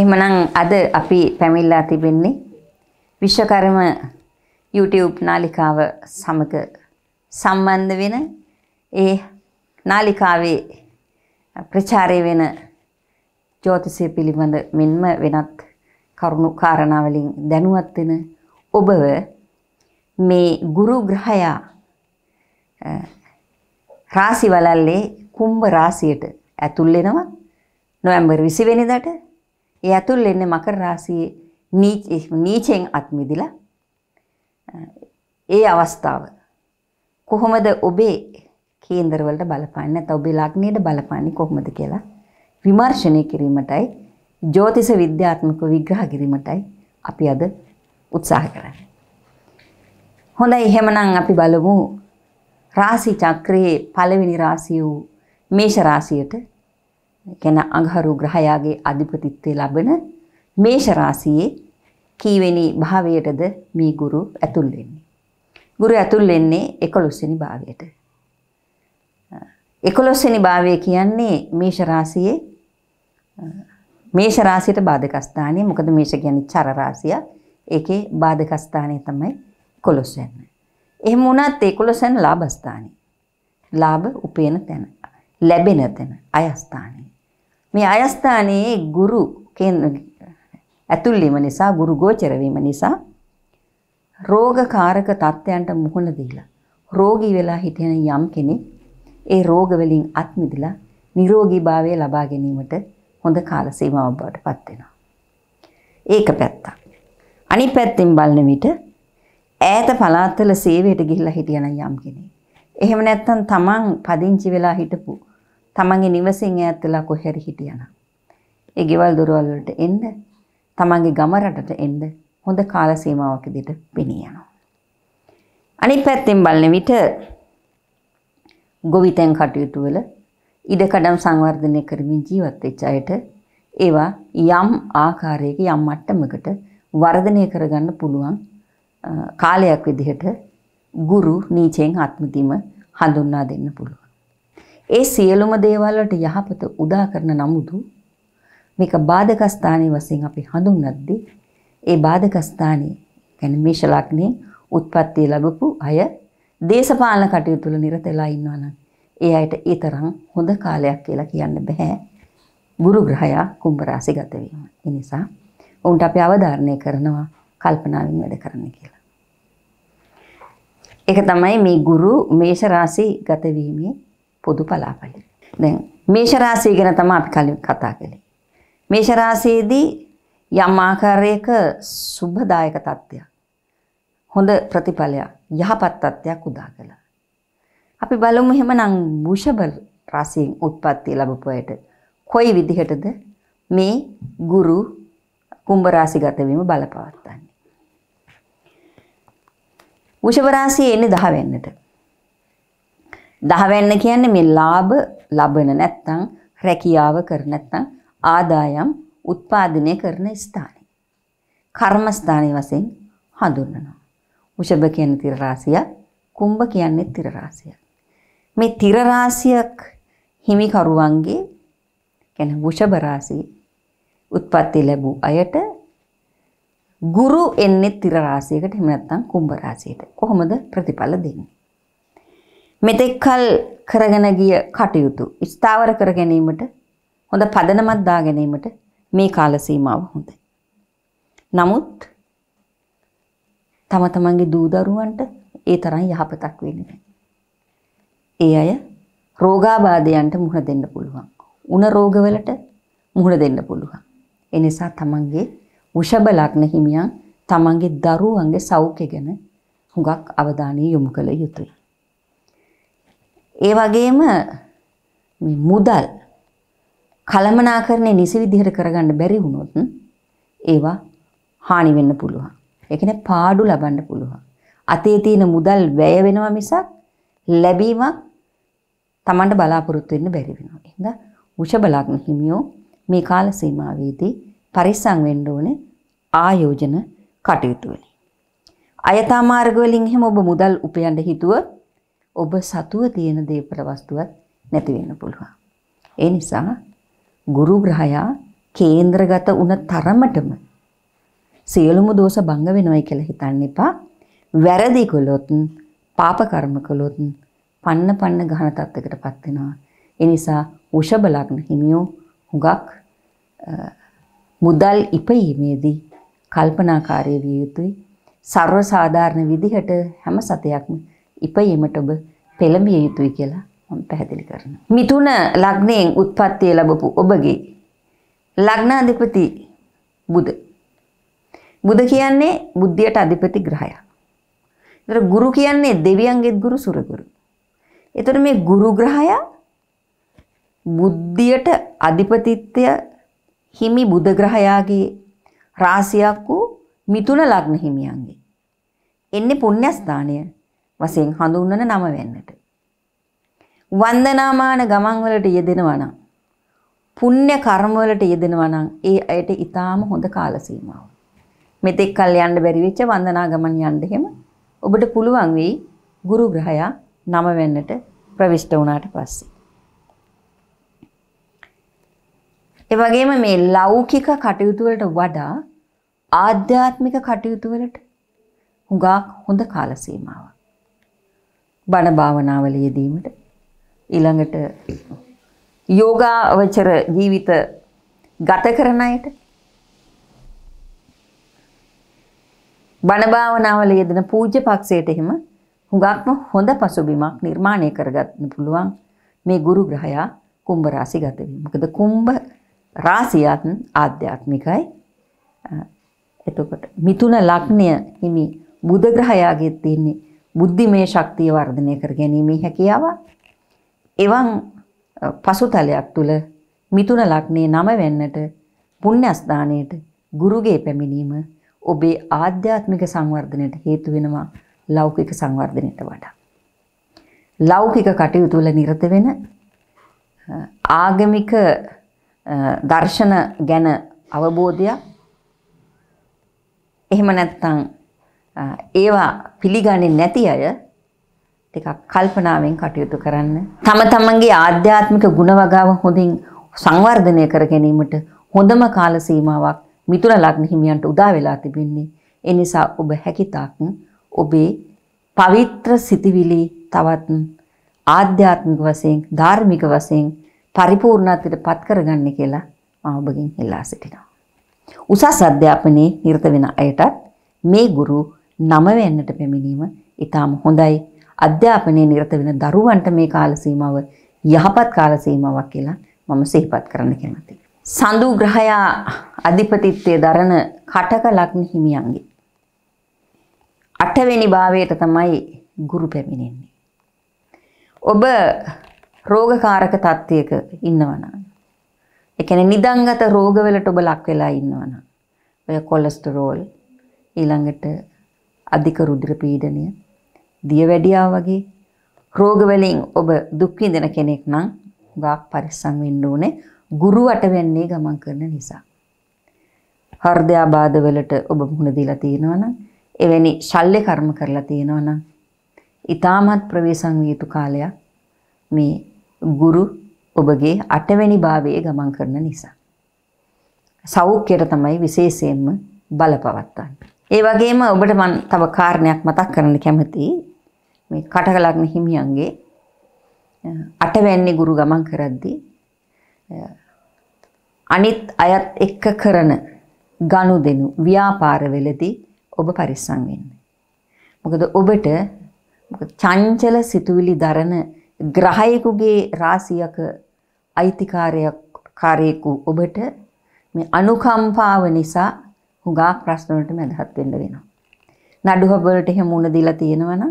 එහෙමනම් අද අපි පැමිණලා තිබෙන්නේ විශ්වකර්ම YouTube නාලිකාව සමග සම්බන්ධ වෙන ඒ නාලිකාවේ ප්‍රචාරය වෙන ජ්‍යොතිෂය පිළිබඳ මෙන්ම වෙනත් කරුණු කාරණාවලින් දැනුවත් වෙන ඔබව මේ ගුරු ග්‍රහයා රාශි වලල්ලේ කුම්භ රාශියට ඇතුල් වෙනවා නොවැම්බර් 20 වෙනිදාට ඒ ඇතුල් එන්න මකර රාසියේ නීචයෙන් අත්මිදිලා ඒ අවස්ථාව කොහොමද ඔබේ කේන්දරවලට බලපාන්නේ නැත්නම් ඔබේ ලග්නයට බලපාන්නේ කොහොමද කියලා විමර්ශනය කිරීමටයි ජ්‍යොතිෂ විද්‍යාත්මක විග්‍රහ කිරීමටයි අපි අද උත්සාහ කරන්නේ. හොඳයි එහෙමනම් අපි බලමු රාශි චක්‍රයේ පළවෙනි රාශිය වූ මේෂ රාශියට කියන අඟහරු ග්‍රහයාගේ අධිපතිත්වය ලබන මේෂ රාසියේ කීවෙනි භාවයටද මේ ගුරු ඇතුල් වෙන්නේ. ගුරු ඇතුල් වෙන්නේ 11 වෙනි භාවයට. 11 වෙනි භාවය කියන්නේ මේෂ රාසියේ මේෂ රාසියට බාධක ස්ථානය. මොකද මේෂ කියන්නේ චර රාසිය. ඒකේ බාධක ස්ථානය තමයි 11 වෙනි. එහෙම වුණත් 11 වෙනි ලාභ ස්ථානය. ලාභ උපේන තැන. ලැබෙන තැන අයස්ථානය. මේ අයස්ථානයේ ගුරු ඇතුල් වීම නිසා ගුරු ගෝචර වීම නිසා රෝගකාරක තත්ත්වයන්ට මුහුණ දීලා රෝගී වෙලා හිටින යම් කෙනෙක් ඒ රෝග වලින් අත් මිදලා නිරෝගීභාවය ලබා ගැනීමට හොඳ කාල සීමාවක් බවට පත් වෙනවා. ඒක පැත්තක්. අනිත් පැත්තෙන් බලන විට ඈත පළාත්වල සේවයට ගිහිල්ලා හිටියන යම් කෙනෙක්. එහෙම නැත්නම් තමන් පදිංචි වෙලා හිටපු තමන්ගේ නිවසින් ඈත් වෙලා කොහෙරි හිටියනම් ඒ ගෙවල් දොරවල් වලට එන්න තමන්ගේ ගම රටට එන්න හොඳ කාල සීමාවකදීට පෙනී යනවා අනිත් පැත්තෙන් බලන විට ගොවිතැන් කටයුතු වල ඉඩකඩම් සංවර්ධනය කරමින් ජීවත් වෙච්ච අයට ඒවා යම් ආකාරයක යම් මට්ටමකට වර්ධනය කරගන්න පුළුවන් කාලයක් විදිහට ගුරු නීචයෙන් ආත්මදීම හඳුන්වා දෙන්න පුළුවන් ඒ සියලුම දේවල් වලට යහපත උදා කරන නමුදු මේක බාධක ස්ථානයේ වශයෙන් අපි හඳුන්වද්දී ඒ බාධක ස්ථානයේ කියන්නේ මේෂ ලග්නයේ උත්පත්ති ලැබපු අය දේශපාලන කටයුතු වල නිරත වෙලා ඉන්නවා නම් ඒ අයට ඒ තරම් හොඳ කාලයක් කියලා කියන්න බෑ ගුරු ග්‍රහයා කුම්භ රාශිගත වීම. ඒ නිසා උන්ට අපි අවධාරණය කරනවා කල්පනාවෙන් වැඩ කරන්න කියලා. ඒක තමයි මේ ගුරු මේෂ රාශි ගත වීමේ පොදු පලාපලයි. දැන් මේෂ රාශිය ගැන තමයි අපි කලින් කතා කළේ. මේෂ රාශියේදී යම් ආකාරයක සුබදායක තත්ත්වයක් හොඳ ප්‍රතිඵලයක් යහපත් තත්ත්වයක් උදා කළා. අපි බලමු එහෙමනම් වෘෂභ රාශියෙන් උත්පත්ති ලැබපු අයට කොයි විදිහටද මේ ගුරු කුම්භ රාශිගත වීම බලපවත්වන්නේ. වෘෂභ රාශියේ ඉන්නේ 10 වෙන්නට. දහවැන්න කියන්නේ මේ ලාභ ලබන නැත්නම් රැකියාව කරන නැත්නම් ආදායම් උත්පාදනය කරන ස්ථානය. කර්මස්ථානය වශයෙන් හඳුන්වනවා. උෂභ කියන්නේ තිර රාශිය, කුම්භ කියන්නේ තිර රාශිය. මේ තිර රාශියක් හිමිකරුවන්ගේ කියන්නේ උෂභ රාශිය උත්පත්ති ලැබූ අයට ගුරු එන්නේ තිර රාශියකට එහෙම නැත්නම් කුම්භ රාශියට. කොහොමද ප්‍රතිඵල දෙන්නේ? මෙතෙක්කල් කරගෙන ගිය කටයුතු ස්ථාවර කර ගැනීමට හොඳ පදනමක් දා ගැනීමට මේ කාල සීමාව හොඳයි. නමුත් තම තමන්ගේ දූ දරුවන්ට ඒ තරම් යහපතක් වෙන්නේ නැහැ. ඒ අය රෝගාබාධයන්ට මුහුණ දෙන්න පුළුවන්. උණ රෝගවලට මුහුණ දෙන්න පුළුවන්. ඒ නිසා තමන්ගේ වෘෂභ ලග්න හිමියන් තමන්ගේ දරුවන්ගේ සෞඛ්‍ය ගැන හුඟක් අවධානය යොමු කළ යුතුයි. ඒ වගේම මේ මුදල් කළමනාකරණය නිසි විදිහට කරගන්න බැරි වුණොත් ඒවා හානි වෙන්න පුළුවන්. ඒ කියන්නේ පාඩු ලබන්න පුළුවන්. අතේ තියෙන මුදල් වැය වෙනවා මිසක් ලැබීමක් Tamanට බලාපොරොත්තු වෙන්න බැරි වෙනවා. එහෙනම් උෂබලග්න හිමියෝ මේ කාල සීමාවේදී පරිස්සම් වෙන්න ඕනේ ආයෝජන කටයුතු වලින්. අයථා මාර්ග වලින් එහෙම ඔබ මුදල් උපයන්න හිතුවොත් ඔබ සතුව තියෙන දේපල වස්තුවත් නැති වෙන්න පුළුවන්. ඒ නිසා ගුරු ග්‍රහයා කේන්ද්‍රගත වුණ තරමටම සියලුම දෝෂ භංග වෙනවයි කියලා හිතන්න එපා. වැරදි කළොත්, පාප කර්ම කළොත් පන්න පන්න ගහන තත්යකටපත් වෙනවා. ඒ නිසා වෘෂභ ලග්න හිමියෝ හුඟක් මුදල් ඉපීමේදී කල්පනාකාරී විය යුතුයි. සර්ව සාධාරණ විදිහට හැම සතයක්ම ඉපයීමට ඔබ පෙළඹිය යුතුයි කියලා මම පැහැදිලි කරනවා. මිථුන ලග්නයෙන් උත්පත්තිය ලැබපු ඔබගේ ලග්නාධිපති බුද. බුද කියන්නේ බුද්ධියට අධිපති ග්‍රහයා. ඒතර ගුරු කියන්නේ දෙවියන්ගේ ගුරු සුරගුරු. ඒතර මේ ගුරු ග්‍රහයා බුද්ධියට අධිපතිත්වය හිමි බුද ග්‍රහයාගේ රාසියක් වූ මිථුන ලග්න හිමියන්ගේ. එන්නේ පුණ්‍යස්ථානය වශයෙන් හඳුන්වන නම වෙන්නට. වන්දනාමාන ගමන්වලට යෙදෙනවා නම් පුණ්‍ය කර්මවලට යෙදෙනවා නම් ඒ අයට ඊටාම හොඳ කාල සීමාවක්. මෙතෙක් කල් යන්න බැරි වෙච්ච වන්දනා ගමන් යන්න එහෙම ඔබට පුළුවන් වෙයි ගුරු ග්‍රහයා නම වෙන්නට ප්‍රවිෂ්ඨ වුණාට පස්සේ. ඒ වගේම මේ ලෞකික කටයුතු වලට වඩා ආධ්‍යාත්මික කටයුතු වලට හුඟක් හොඳ කාල සීමාවක්. බණ භාවනාවල යෙදීමට ඊළඟට යෝගාවචර ජීවිත ගත කරන අයට බණ භාවනාවල යෙදෙන පූජ්‍ය පක්ෂයට එහෙම හුඟක්ම හොඳ පසුබිමක් නිර්මාණය කරගන්න පුළුවන් මේ ගුරු ග්‍රහයා කුම්භ රාශි ගත වීම. මොකද කුම්භ රාශියත් ආධ්‍යාත්මිකයි. එතකොට මිතුන ලග්නය හිමි බුධ ග්‍රහයාගේ තියෙන්නේ බුද්ධිමය ශක්තිය වර්ධනය කර ගැනීමේ හැකියාව එවන් පසුතලයක් තුල මිතුන ලග්නයේ නම වෙන්නට පුණ්‍යස්ථානයේට ගුරුගේ පැමිණීම ඔබේ ආධ්‍යාත්මික සංවර්ධනයට හේතු වෙනවා ලෞකික සංවර්ධනයට වඩා. ලෞකික කටයුතු වල නිරත වෙන ආගමික දර්ශන ගැන අවබෝධයක් එහෙම නැත්නම් ඒවා පිළිගන්නේ නැති අය ටිකක් කල්පනාවෙන් කටයුතු කරන්න. තම තමන්ගේ ආධ්‍යාත්මික ගුණ වගාව හොඳින් සංවර්ධනය කර ගැනීමට හොඳම කාල සීමාවක් මිතුන ලග්න හිමියන්ට උදා වෙලා තිබෙන්නේ. ඒ නිසා ඔබ හැකිතාක් ඔබේ පවිත්‍ර සිතිවිලි තවත් ආධ්‍යාත්මික වශයෙන් ධාර්මික වශයෙන් පරිපූර්ණත්වයට පත් කරගන්න කියලා මම ඔබගෙන් ඉල්ලා සිටිනවා. උසස් අධ්‍යාපනයේ නිරත වෙන අයටත් මේ ගුරු නම වෙන්නට පැමිණීම ඉතාම හොඳයි. අධ්‍යාපනයේ නිරත වෙන දරුවන්ට මේ කාල සීමාව යහපත් කාල සීමාවක් කියලා මම සිහිපත් කරන්න කැමතියි. සඳු ග්‍රහයා අධිපතිත්වයේ දරන කටක ලග්න හිමියන්ගේ අටවෙනි භාවයට තමයි ගුරු පැමිණෙන්නේ. ඔබ රෝගකාරක තත්ත්වයක ඉන්නවනම් ඒ කියන්නේ නිදන්ගත රෝගවලට ඔබ ලක් වෙලා ඉන්නවනම් ඔය කොලෙස්ටරෝල් ඊළඟට අධික රුධිර පීඩනය, දියවැඩියා වගේ රෝග වලින් ඔබ දුක් විඳින කෙනෙක් නම් ගාක් පරිස්සම් වෙන්න ඕනේ ගුරුවට වෙන්නේ ගමන් කරන නිසා. හෘදයාබාධ වලට ඔබ මුහුණ දීලා තියෙනවා නම් එවැනි ශල්්‍ය කර්ම කරලා තියෙනවා නම් ඊටමත් ප්‍රවේශම් විය යුතු කාලයක් මේ ගුරු ඔබගේ අටවැනි භාවයේ ගමන් කරන නිසා. සෞඛ්‍යයට තමයි විශේෂයෙන්ම බලපවත්වන්නේ. ඒ වගේම ඔබට මම තව කාරණයක් මතක් කරන්න කැමතියි. මේ කටකලග්න හිමියන්ගේ අටවැන්නේ ගුරු ගමන් කරද්දී අනිත් අයත් එක්ක කරන ගනුදෙනු ව්‍යාපාරවලදී ඔබ පරිස්සම් වෙන්න. මොකද ඔබට චංචල සිතුවිලි දරන ග්‍රහයෙකුගේ රාසියක අයිතිකාරයක් කාරයෙකු ඔබට මේ අනුකම්පාව නිසා හුඟක් ප්‍රශ්න වලට මැදහත් වෙන්න වෙනවා. නඩු හබ වලට එහෙම මුණ දීලා තියෙනවනම්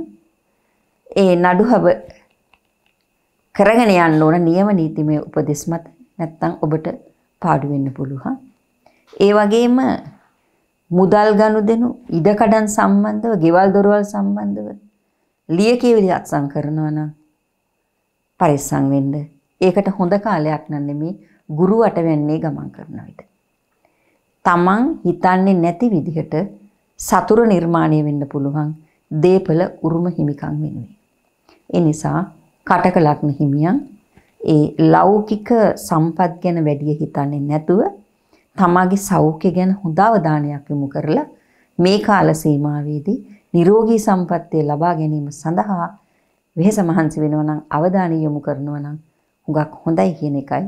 ඒ නඩු හබ කරගෙන යන්න ඕන නියම නීතිමය උපදෙස් මත නැත්තම් ඔබට පාඩු වෙන්න පුළුවන්. ඒ වගේම මුදල් ගනුදෙනු ඉඩකඩම් සම්බන්ධව, ගෙවල් දොරවල් සම්බන්ධව ලියකියවිලි අත්සන් කරනවා නම් පරිස්සම් වෙන්න. ඒකට හොඳ කාලයක් නම් නෙමේ ගුරුවට වෙන්නේ ගමන් කරන විට. තමන් හිතන්නේ නැති විදිහට සතුර නිර්මාණය වෙන්න පුළුවන් දේපල උරුම හිමිකම් වෙනුවෙන්. ඒ නිසා කටක ලග්න හිමියන් ඒ ලෞකික සම්පත් ගැන වැඩිය හිතන්නේ නැතුව තමාගේ සෞඛ්‍ය ගැන හොඳ අවධානයක් යොමු කරලා මේ කාල සීමාවේදී නිරෝගී සම්පත්තිය ලබා ගැනීම සඳහා වෙහෙස මහන්සි වෙනවා නම් අවධානය යොමු කරනවා නම් හුඟක් හොඳයි කියන එකයි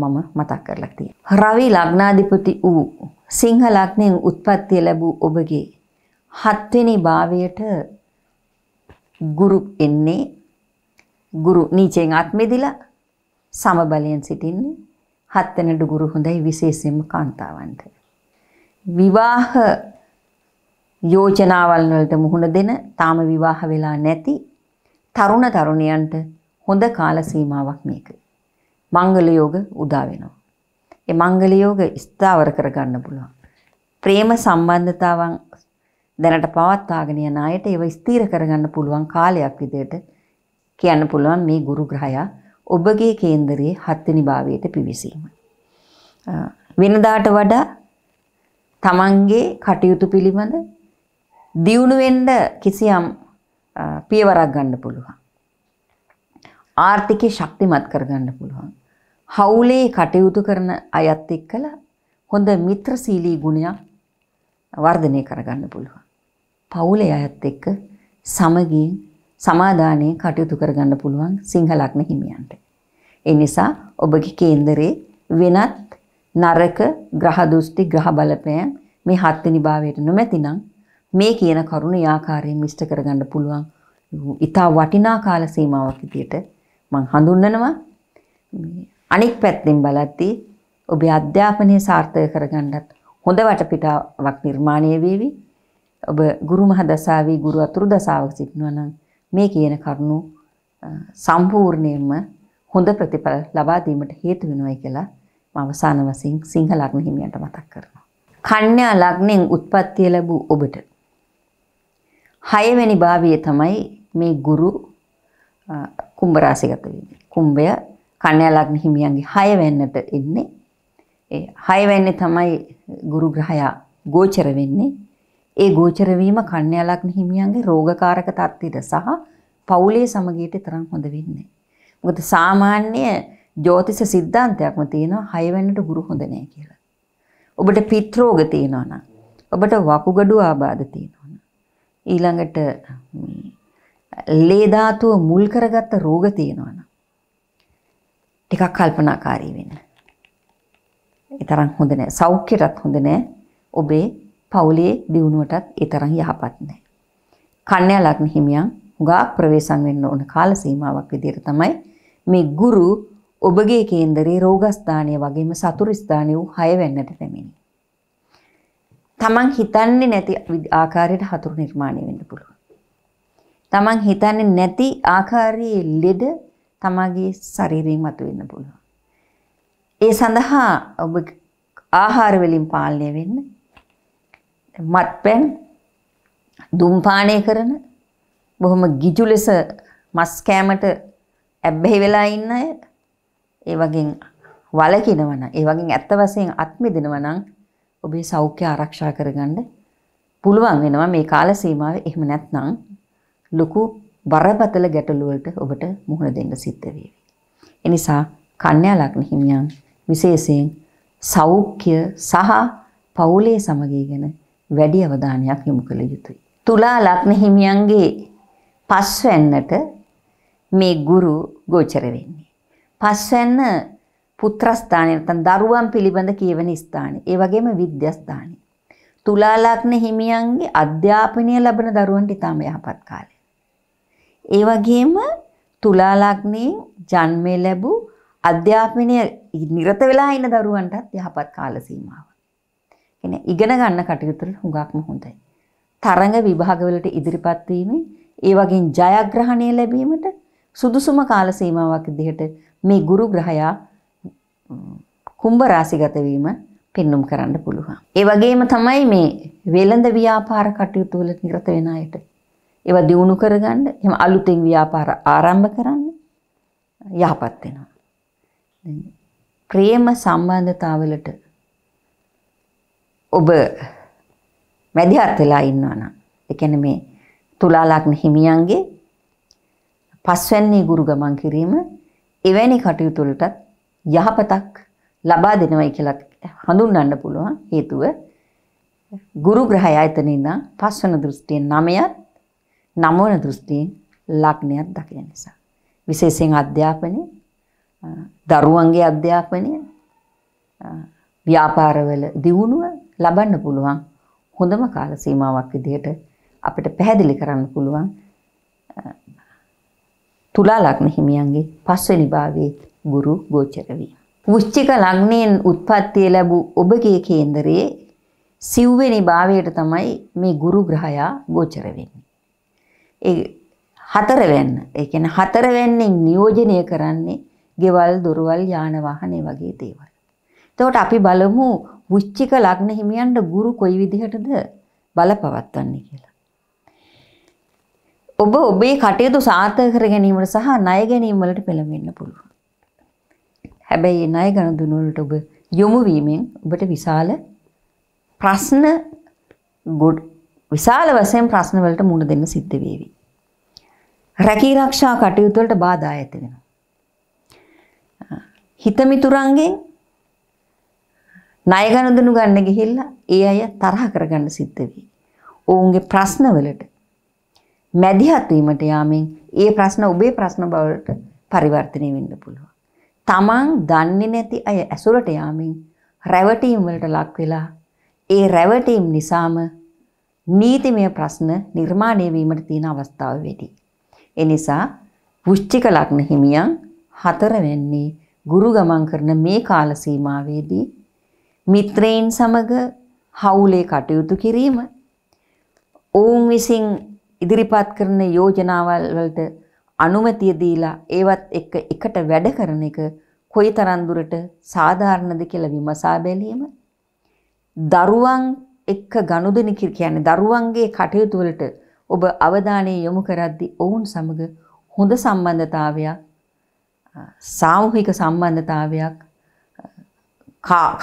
මම මතක් කරලා තියෙනවා. රවි ලග්නාධිපති වූ සිංහ ලග්නයෙන් උත්පත්ති ලැබූ ඔබගේ හත්වෙනි භාවයට ගුරු එන්නේ ගුරු නීචයෙන් අත් මෙදිලා සමබලයෙන් සිටින්නේ හත්වෙනිට ගුරු හොඳයි විශේෂයෙන්ම කාන්තාවන්ට. විවාහ යෝජනාවල් වලට මුහුණ දෙන තාම විවාහ වෙලා නැති තරුණ තරුණියන්ට හොඳ කාල සීමාවක් මේක. මංගල යෝග උදා වෙනවා. ඒ මංගල යෝග ස්ථාවර කරගන්න පුළුවන්. ප්‍රේම සම්බන්ධතාවන් දැනට පවත්වාගෙන යන අයට ඒව ස්ථිර කරගන්න පුළුවන් කාලයක් විදිහට කියන්න පුළුවන් මේ ගුරු ග්‍රහයා ඔබගේ කේන්දරයේ හත්වෙනි භාවයට පිවිසීම. වෙනදාට වඩා තමන්ගේ කටයුතු පිළිබඳ දියුණු වෙන්න කිසියම් පියවරක් ගන්න පුළුවන්. ආර්ථිකය ශක්තිමත් කරගන්න පුළුවන්. හවුලේ කටයුතු කරන අයත් එක්කලා හොඳ මිත්‍රශීලී ගුණයක් වර්ධනය කරගන්න පුළුවන්. පවුලේ අයත් එක්ක සමගියෙන් සමාදානයේ කටයුතු කරගන්න පුළුවන් සිංහලක්න හිමියන්ට. ඒ නිසා ඔබගේ කේන්දරේ වෙනත් නරක ග්‍රහ දෘෂ්ටි ග්‍රහ බලපෑම් මේ හත්වෙනි භාවයට නොමැතිනම් මේ කියන කරුණ යාකාරයෙන් මිශ්‍ර කරගන්න පුළුවන්. ඊට වටිනා කාල සීමාවක් විදියට මම හඳුන්වනවා අනෙක් පැත්තෙන් බලද්දී ඔබේ අධ්‍යාපනය සාර්ථක කරගන්නත් හොඳ වටපිටාවක් නිර්මාණය වේවි. ඔබ ගුරු මහදසාවේ ගුරු අතුරු දසාවක සිටිනවා නම් මේ කියන කරුණු සම්පූර්ණයෙන්ම හොඳ ප්‍රතිඵල ලබා දීමට හේතු වෙනවයි කියලා මම අවසාන වශයෙන් සිංහ ලග්න හිමියන්ට මතක් කරනවා. කන්‍යා ලග්නෙන් උත්පත්ති ලැබූ ඔබට හයවැනි භාවයේ තමයි මේ ගුරු කුම්භ රාශිගත වීම. කුම්භය කන්‍යාලග්න හිමියන්ගේ 6 වෙන්නට එන්නේ. ඒ 6 වෙන්නේ තමයි ගුරු ග්‍රහයා ගෝචර වෙන්නේ. ඒ ගෝචර වීම කන්‍යාලග්න හිමියන්ගේ රෝගකාරක තත්ත්වයට සහ පවුලේ සමගියට තරම් හොඳ වෙන්නේ. මොකද සාමාන්‍ය ජ්‍යොතිෂ સિદ્ધාන්තයක්ම තියෙනවා 6 වෙන්නට ගුරු හොඳ නැහැ කියලා. ඔබට පිත් රෝග තියෙනවා නම්, ඔබට වකුගඩු ආබාධ තියෙනවා නම්, ඊළඟට මේ ලේ ධාතුව මුල් කරගත්ත රෝග තියෙනවා නම් ටිකක් කල්පනාකාරී වෙන්න. ඒ තරම් හොඳ නෑ. සෞඛ්‍යයටත් හොඳ නෑ. ඔබේ පවුලේ දියුණුවටත් ඒ තරම් යහපත් නෑ. කන්‍යා ලග්න හිමියන් හුඟක් ප්‍රවේශම් වෙන්න ඕන කාල සීමාවක් විදිහට තමයි මේ ගුරු ඔබගේ කේන්දරේ රෝගස්ථානය වගේම සතුරු ස්ථානය වූ හය වෙන්නට පැමිණි. තමන් හිතන්නේ නැති ආකාරයට හතුරු නිර්මාණය වෙන්න පුළුවන්. තමන් හිතන්නේ නැති ආකාරයේ ලෙඩ තමාගේ ශරීරයෙන් මතුවෙන්න පුළුවන්. ඒ සඳහා ඔබ ආහාර වලින් පාලනය වෙන්න මත්පැන් දුම්පානය කරන බොහොම ගිජු ලෙස මස් කෑමට ඇබ්බැහි වෙලා ඉන්න අය ඒ වගේ වලකිනවා නම් ඒ වගේ ඇත්ත වශයෙන් අත් මිදෙනවා නම් ඔබේ සෞඛ්‍ය ආරක්ෂා කරගන්න පුළුවන් වෙනවා මේ කාල සීමාවේ එහෙම නැත්නම් ලොකු බරපතල ගැටලුවලට ඔබට මුහුණ දෙන්න සිද්ධ වේවි. එනිසා කන්‍යා ලග්න හිමියන් විශේෂයෙන් සෞඛ්‍ය සහ පවුලේ සමගිය ගැන වැඩි අවධානයක් යොමු කළ යුතුයි. තුලා ලග්න හිමියන්ගේ පස්වැන්නට මේ ගුරු ගෝචර වෙන්නේ. පස්වැන්න පුත්‍රස්ථානය නැත්නම් දරුවන් පිළිබඳ කියවෙන ස්ථානය. ඒ වගේම විද්‍යාස්ථානය. තුලා ලග්න හිමියන්ගේ අධ්‍යාපනය ලබන දරුවන්ට ඉතාම යහපත් කාලය. ඒ වගේම තුලා ලග්නයෙන් ජන්මේ ලැබූ අධ්‍යාපනයේ නිරත වෙලා ඉන්න දරුවන්ටත් යහපත් කාල සීමාව. කියන්නේ ඉගෙන ගන්න කටයුතු වල හුඟක්ම හොඳයි. තරඟ විභාගවලට ඉදිරිපත් වීමෙන් ඒ වගේම ජයග්‍රහණය ලැබීමට සුදුසුම කාල සීමාවක් විදිහට මේ ගුරු ග්‍රහයා කුම්භ රාශිගත වීම පෙන්눔 කරන්න පුළුවන්. ඒ වගේම තමයි මේ වෙළඳ ව්‍යාපාර කටයුතු වල නිරත වෙන අයට ඒවා දියුණු කරගන්න එහෙම අලුතෙන් ව්‍යාපාර ආරම්භ කරන්න යහපත් වෙනවා. ප්‍රේම සම්බන්ධතාවලට ඔබ මැදිහත් වෙලා ඉන්නවා නම් ඒ කියන්නේ මේ තුලා ලග්න හිමියන්ගේ පස්වැන්නේ ගුරු ගමන් කිරීම එවැනි කටයුතු වලටත් යහපතක් ලබා දෙනවයි කියලා හඳුන්වන්න පුළුවන් හේතුව ගුරු ග්‍රහය ආයතනෙ ඉඳන් පස්වන දෘෂ්ටියෙන් නමයත් නමවන දෘෂ්ටියෙන් ලග්නයක් දකින නිසා. විශේෂයෙන් අධ්‍යාපනය දරුවන්ගේ අධ්‍යාපනය ව්‍යාපාරවල දියුණුව ලබන්න පුළුවන් හොඳම කාල සීමාවක් විදිහට අපිට පැහැදිලි කරන්න පුළුවන් තුලා ලග්න හිමියන්ගේ පස්වෙනි භාවයේ ගුරු ගෝචර වීම. වෘශ්චික ලග්නයෙන් උත්පත්තිය ලැබූ ඔබගේ කේන්දරයේ සිව්වෙනි භාවයට තමයි මේ ගුරු ග්‍රහයා ගෝචර වෙන්නේ. ඒ හතරවැන්න ඒ කියන්නේ හතරවැන්නෙන් නියෝජනය කරන්නේ ගෙවල් දොරවල් යාන වාහනේ වගේ දේවල්. එතකොට අපි බලමු වෘශ්චික ලග්න හිමියන්ට ගුරු කොයි විදිහටද බලපවත්වන්නේ කියලා. ඔබ ඔබේ කටයුතු සාර්ථක කර ගැනීමට සහ ණය ගැනීම වලට පෙළඹෙන්න පුළුවන්. හැබැයි ණය ගනුදෙනු වලට ඔබ යොමු වීමෙන් ඔබට විශාල ප්‍රශ්න විශාල වශයෙන් ප්‍රශ්නවලට මුහුණ දෙන්න සිද්ධ වේවි. රැකී ආරක්ෂා කටයුතු වලට බාධා ඇති වෙනවා. හිතමිතුරන්ගෙන් ණය ගනුදෙනු ගන්න ගිහිල්ලා ඒ අය තරහ කරගන්න සිද්ධ වෙයි. ඔවුන්ගේ ප්‍රශ්නවලට මැදිහත් වීමට යාමෙන් ඒ ප්‍රශ්න ඔබේ ප්‍රශ්න බවට පරිවර්තනය වෙන්න පුළුවන්. තමන් දන්නේ නැති අය ඇසුරට යාමෙන් රැවටීම් වලට ලක් වෙලා ඒ රැවටීම් නිසාම නීතිමය ප්‍රශ්න නිර්මාණය වීමට තියෙන අවස්ථාව වැඩි. එනිසා වෘශ්චික ලග්න හිමියන් හතරවැන්නේ ගුරු ගමන් කරන මේ කාල සීමාවේදී මිත්‍රයන් සමග හවුලේ කටයුතු කිරීම ඔවුන් විසින් ඉදිරිපත් කරන යෝජනාවල් වලට අනුමැතිය දීලා ඒවත් එක්ක එකට වැඩ කරන එක කොයිතරම් දුරට සාධාරණද කියලා විමසා බැලීම දරුවන් එක්ක ගනුදෙනු කියන්නේ දරුවන්ගේ කටයුතු වලට ඔබ අවධානය යොමු කරද්දී ඔවුන් සමග හොඳ සම්බන්ධතාවයක් සාමූහික සම්බන්ධතාවයක්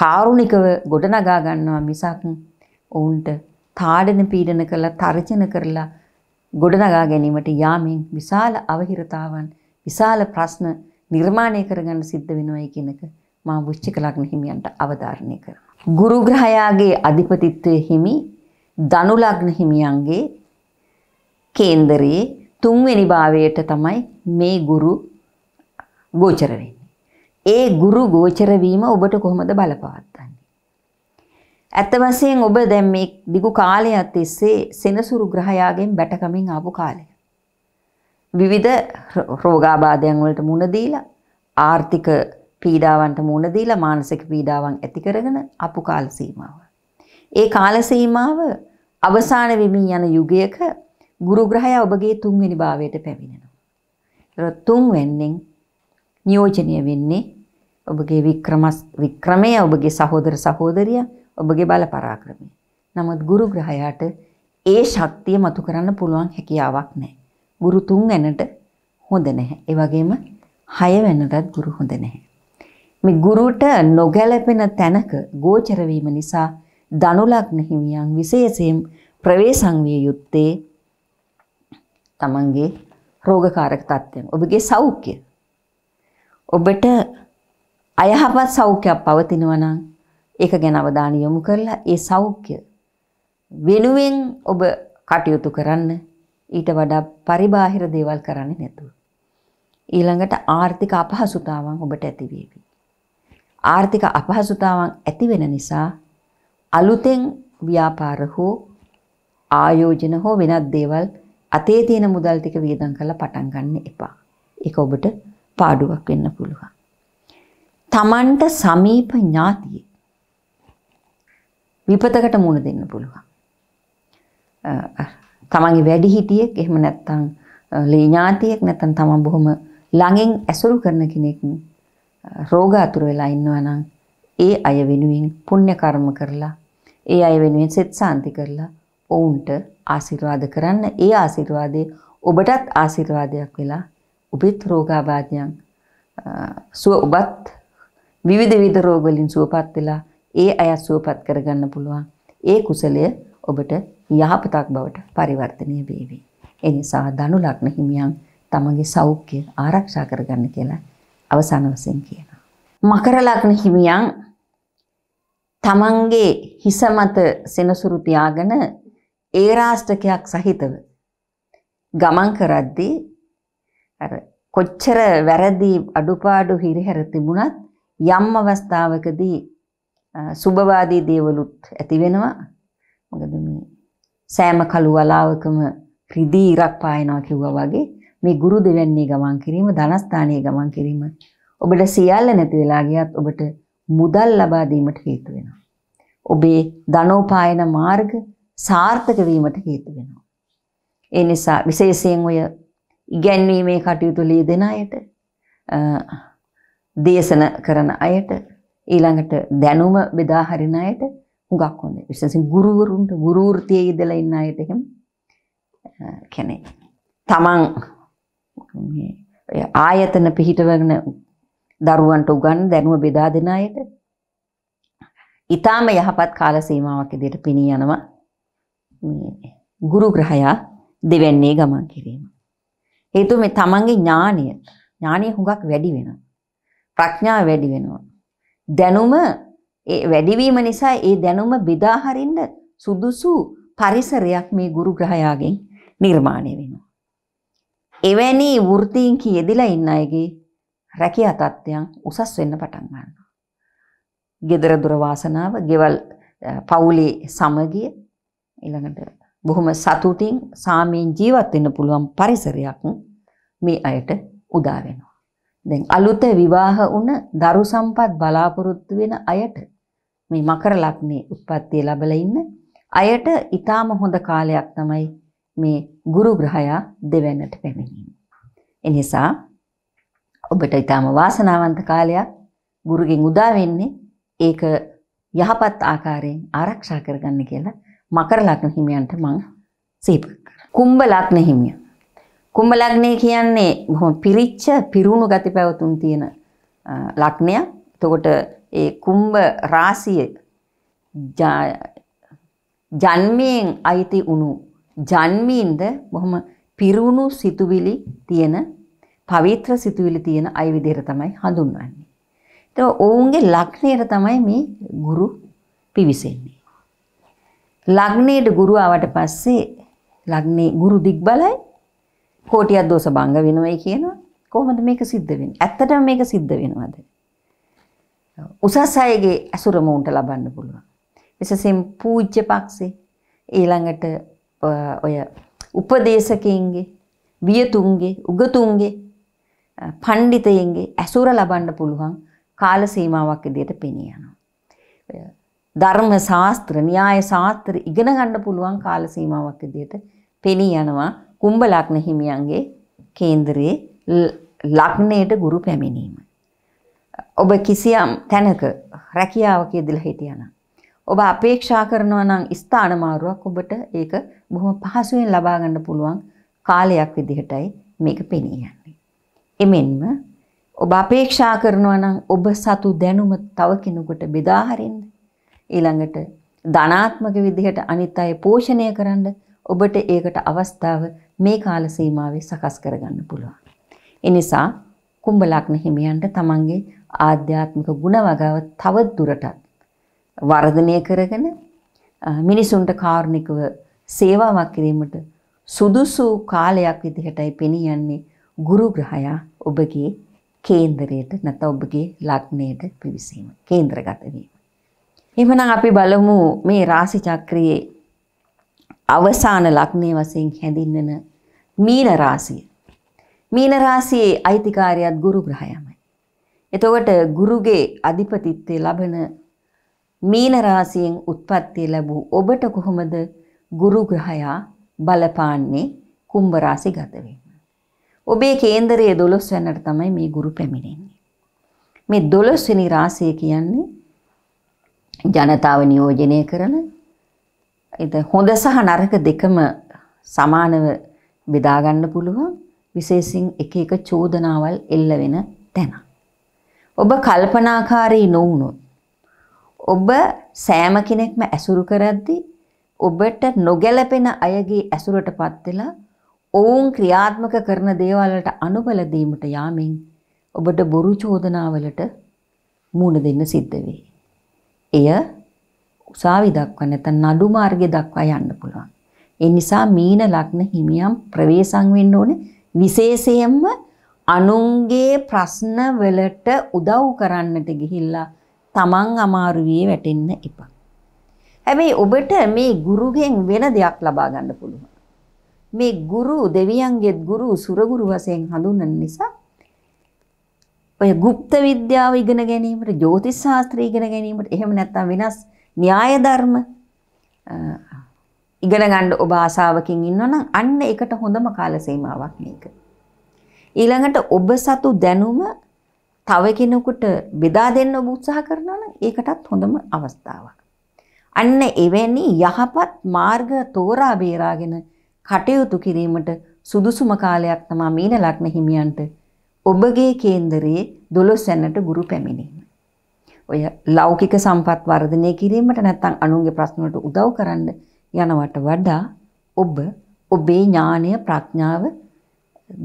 කාරුණිකව ගොඩනගා ගන්නවා මිසක් ඔවුන්ට තාඩන පීඩන කරලා තර්ජන කරලා ගොඩනගා ගැනීමට යාමෙන් විශාල අවහිරතාවන් විශාල ප්‍රශ්න නිර්මාණය කරගන්න සිද්ධ වෙනවයි කියන එක මා වෘශ්චික ලග්න හිමියන්ට අවධාරණය කරනවා ගුරු ග්‍රහයාගේ අධිපතිත්වයේ හිමි ධනු ලග්න හිමියන්ගේ කේන්දරයේ තුන්වෙනි භාවයට තමයි මේ ගුරු ගෝචර වෙන්නේ. ඒ ගුරු ගෝචර වීම ඔබට කොහොමද බලපවත්න්නේ? ඇත්ත වශයෙන් ඔබ දැන් මේ දිගු කාලයක් තිස්සේ සෙනසුරු ග්‍රහයාගෙන් බැටකමින් ආපු කාලය. විවිධ රෝගාබාධයන් වලට මුහුණ දීලා ආර්ථික පීඩාවන්ට මුහුණ දීලා මානසික පීඩාවන් ඇති කරගෙන අපු කාල සීමාව. ඒ කාල සීමාව අවසාන වෙමින් යන යුගයක ගුරු ග්‍රහය ඔබගේ තුන්වෙනි භාවයට පැමිණෙනවා. ඒතර තුන්වෙන්නෙන් නියෝජනය වෙන්නේ ඔබගේ වික්‍රමස් වික්‍රමය ඔබගේ සහෝදර සහෝදරිය ඔබගේ බල පරාක්‍රමය. නමුත් ගුරු ග්‍රහයාට ඒ ශක්තිය මතු කරන්න පුළුවන් හැකියාවක් නැහැ. ගුරු තුන්වැනට හොඳ නැහැ. ඒ වගේම හයවැනටත් ගුරු හොඳ නැහැ. මේ ගුරුට නොගැලපෙන තැනක ගෝචර වීම නිසා ධනු ලග්න හිමියන් විශේෂයෙන් ප්‍රවේශම් විය යුත්තේ තමන්ගේ රෝගකාරක තත්ත්වයන් ඔබගේ සෞඛ්‍යය ඔබට අයහපත් සෞඛ්‍යයක් පවතිනවා නම් ඒක ගැන අවධානය යොමු කරලා ඒ සෞඛ්‍ය වෙනුවෙන් ඔබ කටයුතු කරන්න ඊට වඩා පරිබාහිර දේවල් කරන්නේ නැතුව ඊළඟට ආර්ථික අපහසුතාවන් ඔබට ඇති වේවි ආර්ථික අපහසුතාවන් ඇති වෙන නිසා අලුතෙන් ව්‍යාපාර හෝ ආයෝජන හෝ වෙනත් දේවල් අතේ තියෙන මුදල් ටික වියදම් කරලා පටන් ගන්න එපා. ඒක ඔබට පාඩුවක් වෙන්න පුළුවන්. Tamanට සමීප ඥාතියෙක් විපතකට මුණ දෙන්න පුළුවන්. තමන්ගේ වැඩිහිටියෙක් එහෙම නැත්නම් ලේ ඥාතියෙක් නැත්නම් තමන් බොහොම ළඟින් ඇසුරු කරන කෙනෙක් රෝග අතුරු වෙලා ඉන්නවා නම් ඒ අය වෙනුවෙන් පුණ්‍ය කර්ම කරලා ඒ අය වෙනුවෙන් සෙත් සාන්ති කරලා ඔවුන්ට ආශිර්වාද කරන්න ඒ ආශිර්වාදේ ඔබටත් ආශිර්වාදයක් වෙලා ඔබෙත් රෝගාබාධයන් සුව ඔබත් විවිධ විවිධ රෝග වලින් සුවපත් වෙලා ඒ අය සුවපත් කරගන්න පුළුවන් ඒ කුසලය ඔබට යහපතක් බවට පරිවර්තනය වේවි. එනිසා ධනු ලග්න හිමියන් තමගේ සෞඛ්‍ය ආරක්ෂා කරගන්න කියලා අවසාන වශයෙන් කියනවා. මකර ලග්න හිමියන් තමන්ගේ හිස මත සෙනසුරු තියාගෙන ඒ රාෂ්ටකයක් සහිතව ගමන් කරද්දී අර කොච්චර වැරදි අඩුපාඩු හිරිහැර තිබුණත් යම් අවස්ථාවකදී සුභවාදී දේවලුත් ඇති වෙනවා. මොකද මේ සෑම කළු වලාවකම රිදී ඉරක් පායනවා කිව්වා වගේ මේ ගුරු දෙවැන්නේ ගමන් කිරීම ධනස්ථානයේ ගමන් කිරීම ඔබට සියල්ල නැති වෙලා ගියත් ඔබට මුදල් ලබා දීමට හේතු වෙනවා. ඔබේ ධනෝපායන මාර්ග සාර්ථක වීමට හේතු වෙනවා. ඒ නිසා විශේෂයෙන් ඔය ඉගැන්වීමේ කටයුතු ලියදෙන අයට දේශන කරන අයට ඊළඟට දැනුම බෙදා හරින අයට හුඟක් හොඳයි. විශේෂයෙන් ගුරුවරුන්ට ගුරු වෘත්තියේ ඉඳලා ඉන්න අයට එහෙම කියන්නේ තමන් මේ ආයතන පිහිටවන දරුවන්ට උගන් දැනුව බෙදා දෙන අයට ඊටාම යහපත් කාල සීමාවක් ඉදිරියට පිණී යනවා මේ ගුරු ග්‍රහයා දෙවන්නේ ගමන් කිරීම. හේතුව මේ තමන්ගේ ඥානය ඥානය හුඟක් වැඩි වෙනවා. ප්‍රඥාව වැඩි වෙනවා. දැනුම ඒ වැඩිවීම නිසා ඒ දැනුම බෙදා හරින්න සුදුසු පරිසරයක් මේ ගුරු ග්‍රහයාගෙන් නිර්මාණය වෙනවා. එවැනි වෘත්තීන්කි යෙදිලා ඉන්න අයගේ රැකියා තත්ත්වයන් උසස් වෙන්න පටන් ගන්නවා. gedara dura වාසනාව, ගෙවල් පවුලේ සමගිය ඊළඟට බොහොම සතුටින් සාමයෙන් ජීවත් වෙන්න පුළුවන් පරිසරයක් මේ අයට උදා වෙනවා. දැන් අලුත විවාහ වුණ දරු සම්පත් බලාපොරොත්තු වෙන අයට මේ මකර ලග්නේ උත්පත්ති ලැබලා ඉන්න අයට ඊටාම හොඳ කාලයක් තමයි මේ ගුරු ග්‍රහයා දෙවැන්නට පැමිණීම. එනිසා ඔබට ඊටාම වාසනාවන්ත කාලයක් ගුරුගෙන් උදා වෙන්නේ ඒක යහපත් ආකාරයෙන් ආරක්ෂා කරගන්න කියලා මකර ලග්න හිමියන්ට මම සිහිපත් කරනවා. කුම්භ ලග්න හිමිය. කුම්භ ලග්නය කියන්නේ බොහොම පිරිච්ච පිරුණු ගති පැවතුම් තියෙන ලග්නය. එතකොට ඒ කුම්භ රාශිය ජන්මයෙන් අයිති උණු ජන්මීන්ද බොහොම පිරුණු සිතුවිලි තියෙන පවිත්‍ර සිතුවිලි තියෙන අය විදිහට තමයි හඳුන්වන්නේ. ඒතකොට ඔවුන්ගේ ලග්නයට තමයි මේ ගුරු පිවිසෙන්නේ. ලග්නයේද ගුරු ආවට පස්සේ ලග්නේ ගුරු දිග්බලයි කෝටියක් දෝෂ භංග වෙනවයි කියනවා. කොහොමද මේක සිද්ධ වෙන්නේ? ඇත්තටම මේක සිද්ධ වෙනවද? උසස් අයගේ අසුරම උන්ට ලබන්න පුළුවන්. විශේෂයෙන් පූජ්‍ය පක්ෂේ ඊළඟට ඔය උපදේශකයන්ගේ වියතුන්ගේ උගතුන්ගේ පණ්ඩිතයන්ගේ ඇසුර ලබන්න පුළුවන් කාල සීමාවක් ඉදිරියට පෙනී යනවා. ධර්ම ශාස්ත්‍ර, න්‍යාය ශාස්ත්‍ර ඉගෙන ගන්න පුළුවන් කාල සීමාවක් ඉදිරියට පෙනී යනවා කුම්භ ලග්න හිමියන්ගේ කේන්දරයේ ලග්නයට ගුරු පැමිණීම. ඔබ කිසියම් තැනක රැකියාවක යෙදලා හිටියානම් ඔබ අපේක්ෂා කරනවා නම් ස්ථාන මාරුවක් ඔබට ඒක බොහොම පහසුවෙන් ලබා ගන්න පුළුවන් කාලයක් විදිහටයි මේක පෙනී යන්නේ. එමෙන්ම ඔබ අපේක්ෂා කරනවා නම් ඔබ සතු දැනුම තව කෙනෙකුට බෙදා හරින්න. ඊළඟට ධනාත්මක විදිහට අනිත් අය පෝෂණය කරන්න ඔබට ඒකට අවස්ථාව මේ කාල සීමාවේ සකස් කරගන්න පුළුවන්. එනිසා කුම්භ ලග්න හිමියන්ට තමන්ගේ ආධ්‍යාත්මික ගුණ වගාව තවත් දුරටත් වර්ධනය කරගෙන මිනිසුන්ට කාරුණිකව සේවාවක් කිරීමට සුදුසු කාලයක් විදිහටයි පෙනී යන්නේ ගුරු ග්‍රහයා ඔබගේ කේන්දරයට නැත්නම් ඔබගේ ලග්නයට පිවිසීම කේන්ද්‍රගත වීම. එහෙමනම් අපි බලමු මේ රාශි චක්‍රයේ අවසාන ලග්නයේ වශයෙන් හැඳින්වෙන මීන රාශිය. මීන රාශියේ අයිතිකාරයත් ගුරු ග්‍රහයමයි. එතකොට ගුරුගේ අධිපතිත්වයේ ලබන මීන රාසියෙන් උත්පත්ති ලැබූ ඔබට කොහොමද ගුරු ග්‍රහයා බලපාන්නේ කුම්භ රාසි ගත වෙන්න. ඔබේ කේන්දරයේ 12 වෙනිට තමයි මේ ගුරු පැමිණෙන්නේ. මේ 12 වෙනි රාසිය කියන්නේ ජනතාව නියෝජනය කරන ඒත හොඳ සහ නරක දෙකම සමානව බෙදා ගන්න පුළුවන් විශේෂයෙන් එක එක චෝදනාවල් එල්ල වෙන තැන. ඔබ කල්පනාකාරී නොවුනොත් ඔබ සෑම කෙනෙක්ම ඇසුරු කරද්දී ඔබට නොගැලපෙන අයගේ ඇසුරටපත් වෙලා ඔවුන් ක්‍රියාත්මක කරන දේවල් වලට අනුබල දීමට යාමෙන් ඔබට බොරු චෝදනාවලට මුහුණ දෙන්න සිද්ධ වෙයි. එය උසාවි දක්වා නැත්නම් නඩු මාර්ගය දක්වා යන්න පුළුවන්. ඒ නිසා මීන ලග්න හිමියම් ප්‍රවේශම් වෙන්න ඕනේ විශේෂයෙන්ම අනුන්ගේ ප්‍රශ්න වලට උදව් කරන්නට ගිහිල්ලා තමන් අමාරුවේ වැටෙන්න එපා. හැබැයි ඔබට මේ ගුරුගෙන් වෙන දෙයක් ලබා ගන්න පුළුවන්. මේ ගුරු දෙවියන්ගේ ගුරු සුරගුරු වශයෙන් හඳුන්වන නිසා ඔය গুপ্ত විද්‍යාව ඉගෙන ගැනීමට, ජ්‍යොතිෂ ශාස්ත්‍රය ඉගෙන ගැනීමට, එහෙම නැත්නම් වෙනස් න්‍යාය ධර්ම ඉගෙන ගන්න ඔබ ආසාවකින් ඉන්නවනම් අන්න ඒකට හොඳම කාල සීමාවක් මේක. ඊළඟට ඔබ සතු දැනුම තව කෙනෙකුට බෙදා දෙන්න ඔබ උත්සාහ කරනවා නම් ඒකටත් හොඳම අවස්ථාවක්. අන්න එවැනි යහපත් මාර්ග තෝරා බේරාගෙන කටයුතු කිරීමට සුදුසුම කාලයක් තමයි මීන ලග්න හිමියන්ට ඔබගේ කේන්දරයේ දොළොස්සැනට ගුරු පැමිණීම. ඔය ලෞකික සම්පත් වර්ධනය කිරීමට නැත්නම් අනුන්ගේ ප්‍රශ්න වලට උදව් කරන්න යනවට වඩා ඔබ ඔබේ ඥානය ප්‍රඥාව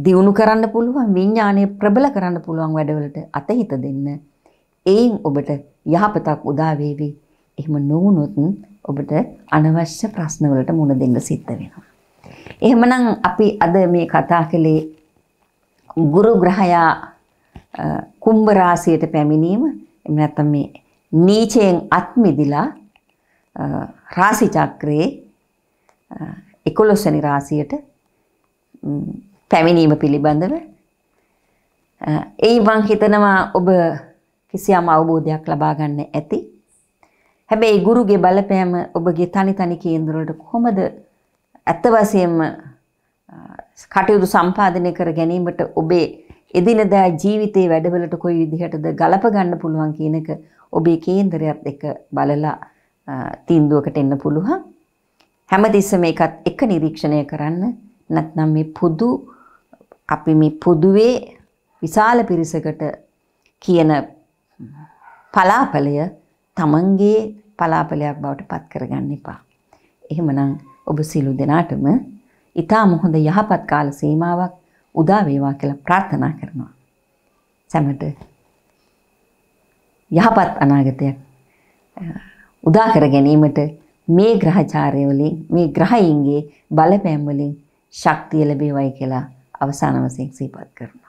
දියුණු කරන්න පුළුවන් විඤ්ඥානය ප්‍රබල කරන්න පුළුවන් වැඩවලට අතහිත දෙන්න. එයින් ඔබට යහපතක් උදාවේවි එහම නොවනොතුන් ඔබට අනවශ්‍ය ප්‍රශ්නවලට මුණ දෙන්න සිත්ත වෙනවා. එහෙමනම් අපි අද මේ කතා කළේ ගුරු ග්‍රහයා කුම්භරාසියට පැමිණීම එම නැත්තම් මේ නීචයෙන් අත්මිදිලා රාසිචක්‍රයේ එකොලොස්සනි රාසියට පැමිණීම පිළිබඳව ඒ මං හිතනවා ඔබ කිසියම් අවබෝධයක් ලබා ගන්න ඇති. හැබැයි ගුරුගේ බලපෑම ඔබගේ තනි තනි කේන්දරවලට කොහොමද ඇත්ත වශයෙන්ම කටයුතු සම්පාදනය කර ගැනීමට ඔබේ එදිනදා ජීවිතයේ වැඩවලට කොයි විදිහටද ගලප ගන්න පුළුවන් කියන එක ඔබේ කේන්දරයත් එක්ක බලලා තීන්දුවකට එන්න පුළුවන්. හැමතිස්සෙම ඒකත් එක නිරීක්ෂණය කරන්න නැත්නම් මේ පොදු අපි මේ පොදුවේ විශාල පිරිසකට කියන පලාපලය තමන්ගේ පලාපලයක් බවට පත් කරගන්න එපා. එහෙමනම් ඔබ සියලු දෙනාටම ඉතා මොහොඳ යහපත් කාල සීමාවක් උදා වේවා කියලා ප්‍රාර්ථනා කරනවා. සැමට යහපත් අනාගතයක් උදා කර ගැනීමට මේ ග්‍රහචාරය වලින් මේ ග්‍රහයින්ගේ බලපෑම් වලින් ශක්තිය ලැබේවයි කියලා අවසාන වශයෙන් සිහිපත් කරනවා